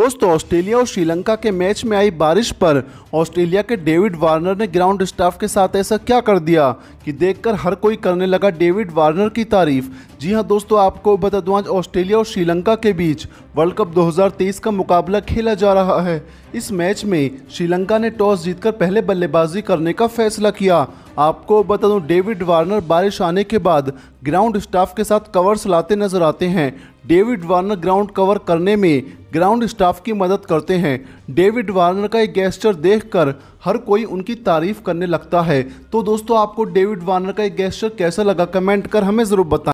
दोस्तों ऑस्ट्रेलिया और श्रीलंका के मैच में आई बारिश पर ऑस्ट्रेलिया के डेविड वार्नर ने ग्राउंड स्टाफ के साथ ऐसा क्या कर दिया कि देखकर हर कोई करने लगा डेविड वार्नर की तारीफ जी हाँ दोस्तों आपको बता दूं आज ऑस्ट्रेलिया और श्रीलंका के बीच वर्ल्ड कप 2023 का मुकाबला खेला जा रहा है इस मैच में श्रीलंका ने टॉस जीतकर पहले बल्लेबाजी करने का फैसला किया आपको बता दूं डेविड वार्नर बारिश आने के बाद ग्राउंड स्टाफ के साथ कवर्स लाते नजर आते हैं डेविड वार्नर ग्राउंड कवर करने में ग्राउंड स्टाफ की मदद करते हैं डेविड वार्नर का एक गेस्टर देखकर हर कोई उनकी तारीफ करने लगता है तो दोस्तों आपको डेविड वार्नर का एक गेस्टर कैसा लगा कमेंट कर हमें ज़रूर बताएं